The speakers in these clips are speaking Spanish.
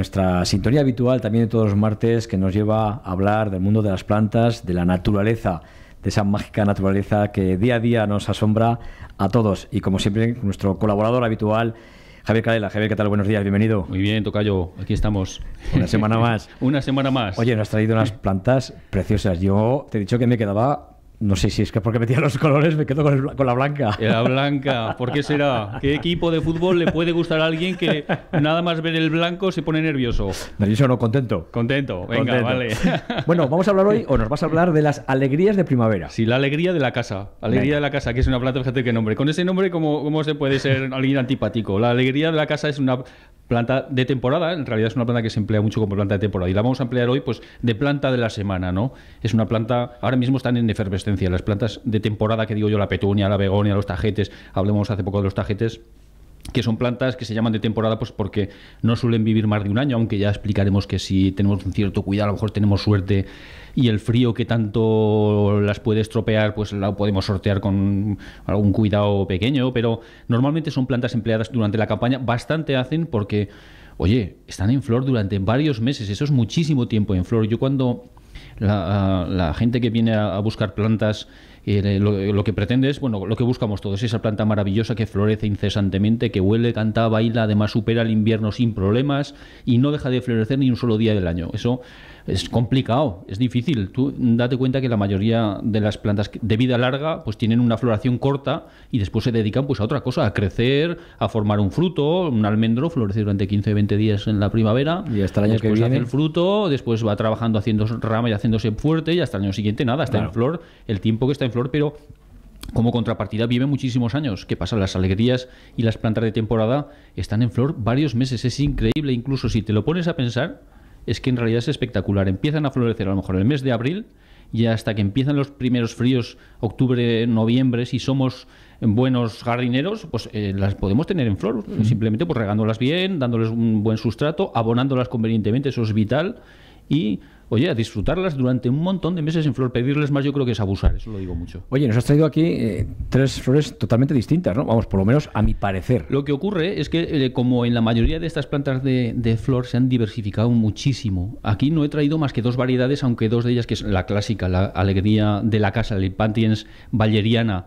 nuestra sintonía habitual también de todos los martes que nos lleva a hablar del mundo de las plantas, de la naturaleza, de esa mágica naturaleza que día a día nos asombra a todos. Y como siempre, nuestro colaborador habitual, Javier Cadela. Javier, ¿qué tal? Buenos días, bienvenido. Muy bien, Tocayo, aquí estamos. Una semana más. una semana más. Oye, nos has traído unas plantas preciosas. Yo te he dicho que me quedaba no sé si es que porque metía los colores me quedo con, la blanca. La blanca, ¿por qué será? ¿Qué equipo de fútbol le puede gustar a alguien que nada más ver el blanco se pone nervioso? Nervioso no, contento. Contento, venga, vale. Bueno, vamos a hablar hoy, o nos vas a hablar de las alegrías de primavera. Sí, la alegría de la casa. Alegría de la casa, que es una planta, fíjate qué nombre. Con ese nombre, ¿cómo, cómo se puede ser alguien antipático? La alegría de la casa es una planta de temporada, en realidad es una planta que se emplea mucho como planta de temporada y la vamos a emplear hoy pues de planta de la semana, ¿no? Es una planta, ahora mismo están en efervescencia, las plantas de temporada que digo yo, la petunia, la begonia, los tajetes, hablemos hace poco de los tajetes, que son plantas que se llaman de temporada pues porque no suelen vivir más de un año, aunque ya explicaremos que si tenemos un cierto cuidado, a lo mejor tenemos suerte y el frío que tanto las puede estropear, pues la podemos sortear con algún cuidado pequeño, pero normalmente son plantas empleadas durante la campaña, bastante hacen porque, oye, están en flor durante varios meses, eso es muchísimo tiempo en flor. Yo cuando la, gente que viene a, buscar plantas, eh, lo, que pretende es, bueno, lo que buscamos todos, esa planta maravillosa que florece incesantemente, que huele, canta, baila, además supera el invierno sin problemas y no deja de florecer ni un solo día del año. Eso es complicado, es difícil. Tú date cuenta que la mayoría de las plantas de vida larga pues tienen una floración corta y después se dedican pues a otra cosa, a crecer, a formar un fruto, un almendro, florece durante 15 20 días en la primavera y hasta el año que viene. hace el fruto, después va trabajando haciendo rama y haciéndose fuerte y hasta el año siguiente nada, está en flor, el tiempo que está en flor, pero como contrapartida vive muchísimos años. ¿Qué pasa? Las alegrías y las plantas de temporada están en flor varios meses. Es increíble, incluso si te lo pones a pensar, es que en realidad es espectacular. Empiezan a florecer a lo mejor en el mes de abril y hasta que empiezan los primeros fríos, octubre, noviembre, si somos buenos jardineros, pues eh, las podemos tener en flor, simplemente pues regándolas bien, dándoles un buen sustrato, abonándolas convenientemente, eso es vital y oye, a disfrutarlas durante un montón de meses en flor. Pedirles más yo creo que es abusar, eso lo digo mucho. Oye, nos has traído aquí eh, tres flores totalmente distintas, ¿no? Vamos, por lo menos a mi parecer. Lo que ocurre es que eh, como en la mayoría de estas plantas de, flor se han diversificado muchísimo, aquí no he traído más que dos variedades, aunque dos de ellas, que es la clásica, la alegría de la casa, la Infantiens valeriana,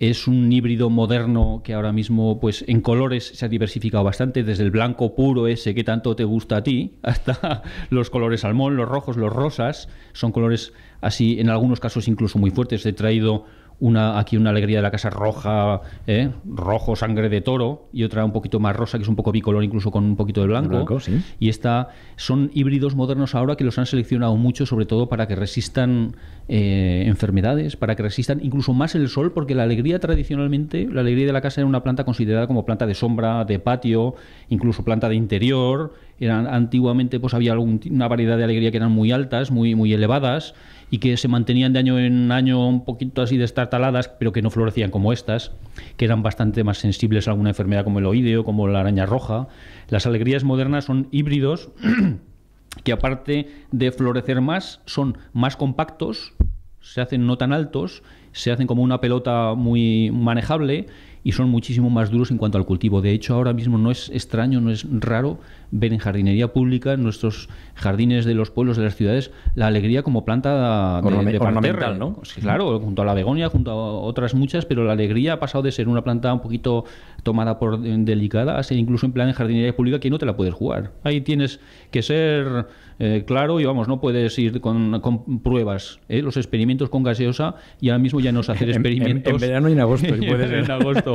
es un híbrido moderno que ahora mismo, pues en colores se ha diversificado bastante, desde el blanco puro ese que tanto te gusta a ti, hasta los colores salmón, los rojos, los rosas, son colores así, en algunos casos incluso muy fuertes. He traído una aquí una alegría de la casa roja, ¿eh? rojo sangre de toro y otra un poquito más rosa que es un poco bicolor incluso con un poquito de blanco. Y esta son híbridos modernos ahora que los han seleccionado mucho sobre todo para que resistan eh, enfermedades, para que resistan incluso más el sol porque la alegría tradicionalmente la alegría de la casa era una planta considerada como planta de sombra, de patio, incluso planta de interior eran, antiguamente pues había una variedad de alegría que eran muy altas, muy, muy elevadas y que se mantenían de año en año un poquito así destartaladas, pero que no florecían como estas, que eran bastante más sensibles a alguna enfermedad como el oídeo, como la araña roja. Las alegrías modernas son híbridos que aparte de florecer más, son más compactos, se hacen no tan altos, se hacen como una pelota muy manejable y son muchísimo más duros en cuanto al cultivo. De hecho, ahora mismo no es extraño, no es raro ver en jardinería pública, en nuestros jardines de los pueblos, de las ciudades, la alegría como planta de, ¿no? claro, junto a la begonia, junto a otras muchas, pero la alegría ha pasado de ser una planta un poquito tomada por eh, delicada a ser incluso en plan de jardinería pública que no te la puedes jugar. Ahí tienes que ser eh, claro y vamos, no puedes ir con, pruebas. ¿eh? Los experimentos con gaseosa y ahora mismo ya no se experimentos. En, verano y en agosto. en agosto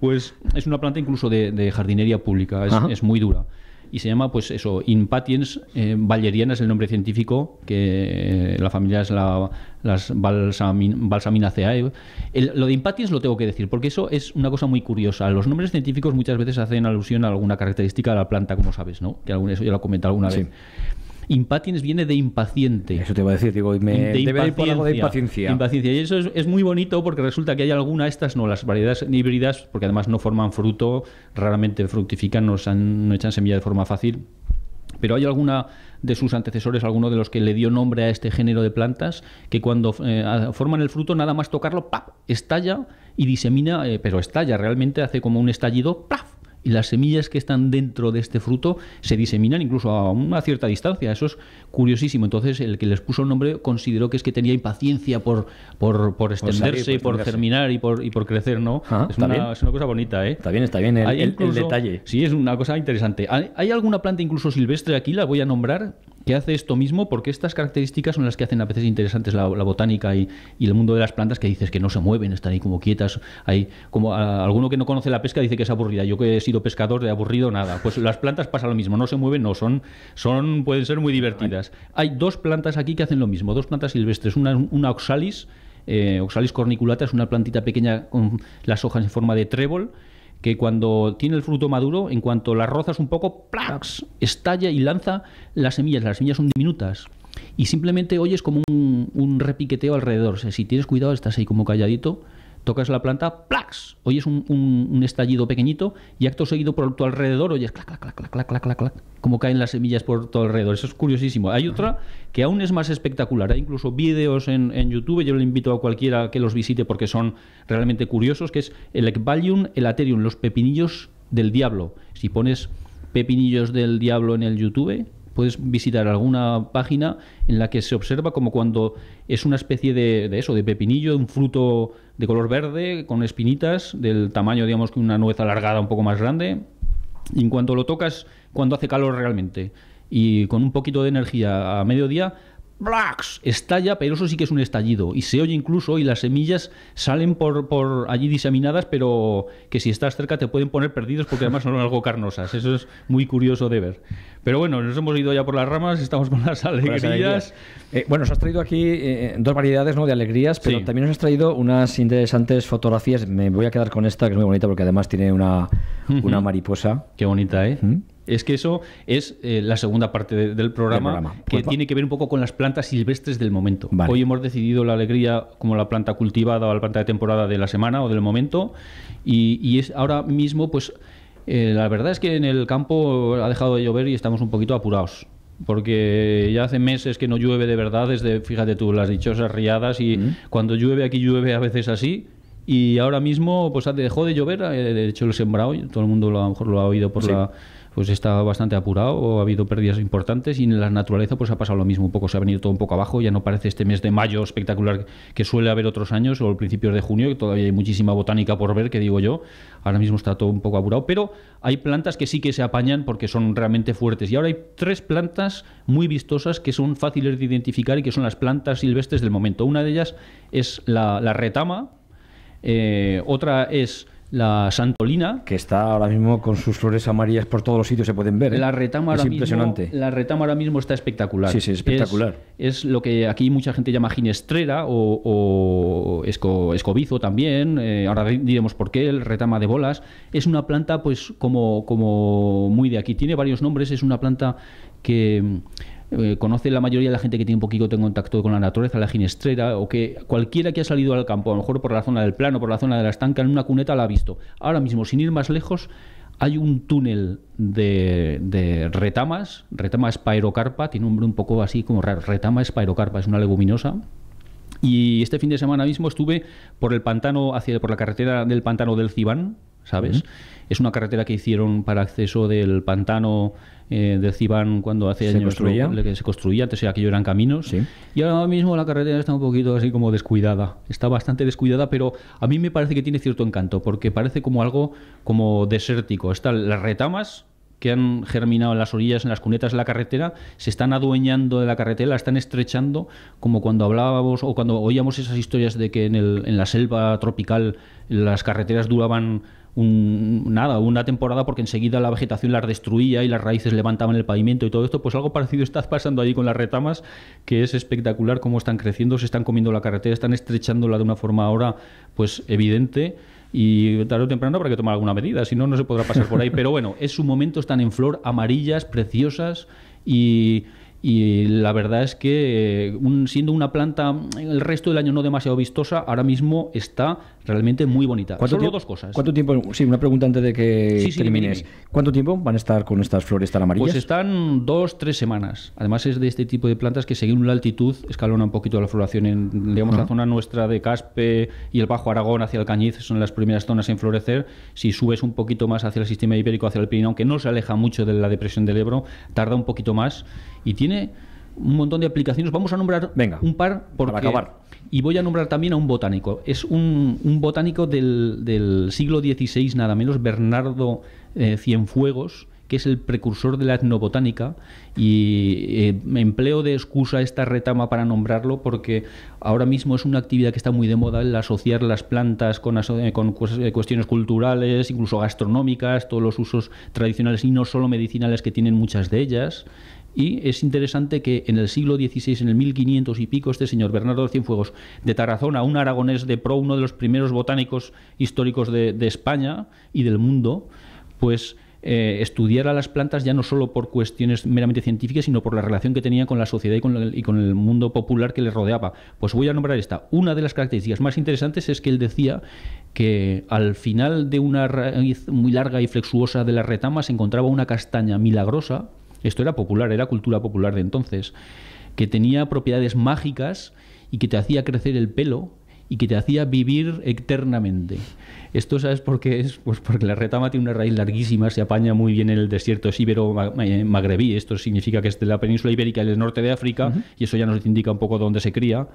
pues es una planta incluso de, jardinería pública, es, muy dura. Y se llama, pues eso, Impatiens eh, valeriana es el nombre científico, que eh, la familia es la, las Cae. lo de Impatiens lo tengo que decir, porque eso es una cosa muy curiosa. Los nombres científicos muchas veces hacen alusión a alguna característica de la planta, como sabes, ¿no? Que eso ya lo he comentado alguna vez. Impatiens viene de impaciente. Eso te iba a decir, digo, ir por algo de impaciencia. impaciencia. Y eso es, muy bonito porque resulta que hay alguna, estas no, las variedades híbridas, porque además no forman fruto, raramente fructifican, no, echan semilla de forma fácil. Pero hay alguna de sus antecesores, alguno de los que le dio nombre a este género de plantas, que cuando eh, forman el fruto, nada más tocarlo, ¡pap! estalla y disemina, eh, pero estalla, realmente hace como un estallido, ¡paf! y las semillas que están dentro de este fruto se diseminan incluso a una cierta distancia. Eso es curiosísimo. Entonces, el que les puso el nombre consideró que es que tenía impaciencia por, por, extenderse, por, y por, y por crecer, ¿no? Ah, es, una, cosa bonita, ¿eh? Está bien, está bien el, detalle. Sí, es una cosa interesante. ¿Hay alguna planta incluso silvestre aquí? La voy a nombrar que hace esto mismo, porque estas características son las que hacen a veces interesantes la, botánica y, el mundo de las plantas, que dices que no se mueven, están ahí como quietas. Hay, como ah, alguno que no conoce la pesca dice que es aburrida. Yo que he sido pescador de aburrido, nada. Pues las plantas pasa lo mismo, no se mueven, no, son, son, pueden ser muy divertidas. Hay dos plantas aquí que hacen lo mismo, dos plantas silvestres, una, oxalis. Eh, oxalis corniculata es una plantita pequeña con las hojas en forma de trébol que cuando tiene el fruto maduro, en cuanto la rozas un poco, ¡plax! estalla y lanza las semillas. Las semillas son diminutas. Y simplemente oyes como un, repiqueteo alrededor. si tienes cuidado, estás ahí como calladito tocas la planta, ¡plax! Oyes un, un, un, estallido pequeñito y acto seguido por tu alrededor oyes clac, clac, clac, clac, clac, clac, clac, como caen las semillas por todo alrededor. Eso es curiosísimo. Hay otra que aún es más espectacular. Hay incluso vídeos en, en, YouTube, yo le invito a cualquiera que los visite porque son realmente curiosos, que es el el Aterium, los pepinillos del diablo. Si pones pepinillos del diablo en el YouTube, puedes visitar alguna página en la que se observa como cuando es una especie de, eso, de pepinillo, un fruto de color verde con espinitas del tamaño, digamos, que una nuez alargada un poco más grande. Y en cuanto lo tocas, cuando hace calor realmente y con un poquito de energía a mediodía, Blacks. Estalla, pero eso sí que es un estallido. Y se oye incluso, y las semillas salen por, por allí diseminadas, pero que si estás cerca te pueden poner perdidos porque además son algo carnosas. Eso es muy curioso de ver. Pero bueno, nos hemos ido ya por las ramas, estamos con las alegrías. Eh, bueno, nos has traído aquí eh, dos variedades ¿no? de alegrías, pero también nos has traído unas interesantes fotografías. Me voy a quedar con esta, que es muy bonita porque además tiene una, mariposa. Qué bonita, ¿eh? ¿Mm? Es que eso es eh, la segunda parte del programa, que pues tiene que ver un poco con las plantas silvestres del momento. Hoy hemos decidido la alegría como la planta cultivada o la planta de temporada de la semana o del momento y, es ahora mismo pues eh, la verdad es que en el campo ha dejado de llover y estamos un poquito apurados porque ya hace meses que no llueve de verdad desde fíjate tú las dichosas riadas y mm. cuando llueve aquí llueve a veces así y ahora mismo pues ha dejado de llover eh, de hecho lo he sembrado todo el mundo a lo mejor lo ha oído por la pues está bastante apurado, ha habido pérdidas importantes y en la naturaleza pues ha pasado lo mismo, un poco se ha venido todo un poco abajo, ya no parece este mes de mayo espectacular que suele haber otros años o principios de junio, que todavía hay muchísima botánica por ver, que digo yo, ahora mismo está todo un poco apurado, pero hay plantas que sí que se apañan porque son realmente fuertes y ahora hay tres plantas muy vistosas que son fáciles de identificar y que son las plantas silvestres del momento. Una de ellas es la, retama, eh, otra es la Santolina. Que está ahora mismo con sus flores amarillas por todos los sitios, se pueden ver. ¿eh? La retama ahora impresionante. Mismo, la retama ahora mismo está espectacular. Sí, sí, espectacular. Es, lo que aquí mucha gente llama ginestrera o, escobizo también. Eh, ahora diremos por qué, el retama de bolas. Es una planta, pues, como, como muy de aquí. Tiene varios nombres, es una planta que eh, conoce la mayoría de la gente que tiene un poquito de contacto con la naturaleza, la ginestrera, o que cualquiera que ha salido al campo, a lo mejor por la zona del plano, por la zona de la estanca, en una cuneta la ha visto. Ahora mismo, sin ir más lejos, hay un túnel de, de, retamas, retama spirocarpa, tiene un nombre un poco así como raro, retama spirocarpa, es una leguminosa. Y este fin de semana mismo estuve por el pantano, hacia, por la carretera del pantano del Cibán, ¿sabes? Es una carretera que hicieron para acceso del pantano eh, del Cibán cuando hace años que se construía, antes aquello eran caminos. Y ahora mismo la carretera está un poquito así como descuidada. Está bastante descuidada, pero a mí me parece que tiene cierto encanto, porque parece como algo como desértico. Están las retamas, que han germinado en las orillas, en las cunetas de la carretera, se están adueñando de la carretera, la están estrechando, como cuando hablábamos o cuando oíamos esas historias de que en, en la selva tropical las carreteras duraban nada, una temporada porque enseguida la vegetación las destruía y las raíces levantaban el pavimento y todo esto, pues algo parecido está pasando allí con las retamas, que es espectacular cómo están creciendo, se están comiendo la carretera, están estrechándola de una forma ahora pues evidente y tarde o temprano habrá que tomar alguna medida, si no, no se podrá pasar por ahí. Pero bueno, es su momento, están en flor, amarillas, preciosas y... la verdad es que eh, siendo una planta el resto del año no demasiado vistosa, ahora mismo está realmente muy bonita. Solo dos cosas. ¿Cuánto tiempo? Sí, una pregunta antes de que termines. ¿Cuánto tiempo van a estar con estas flores tan amarillas? Pues están dos, tres semanas. Además es de este tipo de plantas que según la altitud escalona un poquito la floración. En, digamos, la zona nuestra de Caspe y el Bajo Aragón hacia el Cañiz son las primeras zonas en florecer. Si subes un poquito más hacia el sistema ibérico, hacia el Pirineo, aunque no se aleja mucho de la depresión del Ebro, tarda un poquito más y tiene un montón de aplicaciones. Vamos a nombrar Venga, un par por Para acabar y voy a nombrar también a un botánico. Es un, botánico del, siglo XVI, nada menos, Bernardo eh, Cienfuegos, que es el precursor de la etnobotánica y eh, empleo de excusa esta retama para nombrarlo porque ahora mismo es una actividad que está muy de moda el asociar las plantas con eh, cuestiones culturales, incluso gastronómicas, todos los usos tradicionales y no solo medicinales que tienen muchas de ellas y es interesante que en el siglo XVI, en el 1500 y pico, este señor Bernardo de Cienfuegos de Tarazona, un aragonés de pro, uno de los primeros botánicos históricos de, España y del mundo, pues eh, estudiara las plantas ya no solo por cuestiones meramente científicas, sino por la relación que tenía con la sociedad y con, y con el mundo popular que le rodeaba. Pues voy a nombrar esta. Una de las características más interesantes es que él decía que al final de una raíz muy larga y flexuosa de la retama se encontraba una castaña milagrosa esto era popular, era cultura popular de entonces, que tenía propiedades mágicas y que te hacía crecer el pelo y que te hacía vivir eternamente. Esto, ¿sabes por qué es? Pues porque la retama tiene una raíz larguísima, se apaña muy bien en el desierto es eh, magrebí Esto significa que es de la península ibérica y del norte de África, y eso ya nos indica un poco dónde se cría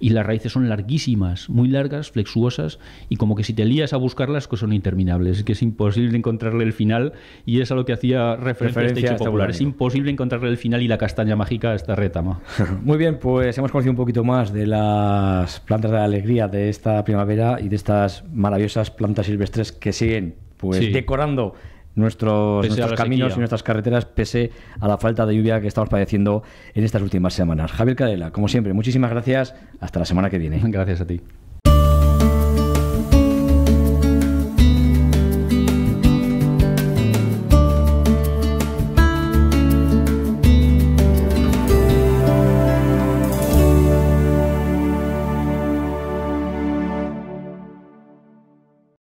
y las raíces son larguísimas, muy largas, flexuosas y como que si te lías a buscarlas pues son interminables, es que es imposible encontrarle el final y es a lo que hacía referencia, este a este popular, es imposible encontrarle el final y la castaña mágica a esta retama. muy bien, pues hemos conocido un poquito más de las plantas de alegría de esta primavera y de estas maravillosas plantas silvestres que siguen pues decorando nuestros, nuestros caminos y nuestras carreteras pese a la falta de lluvia que estamos padeciendo en estas últimas semanas. Javier Cadela, como siempre, muchísimas gracias. Hasta la semana que viene. Gracias a ti.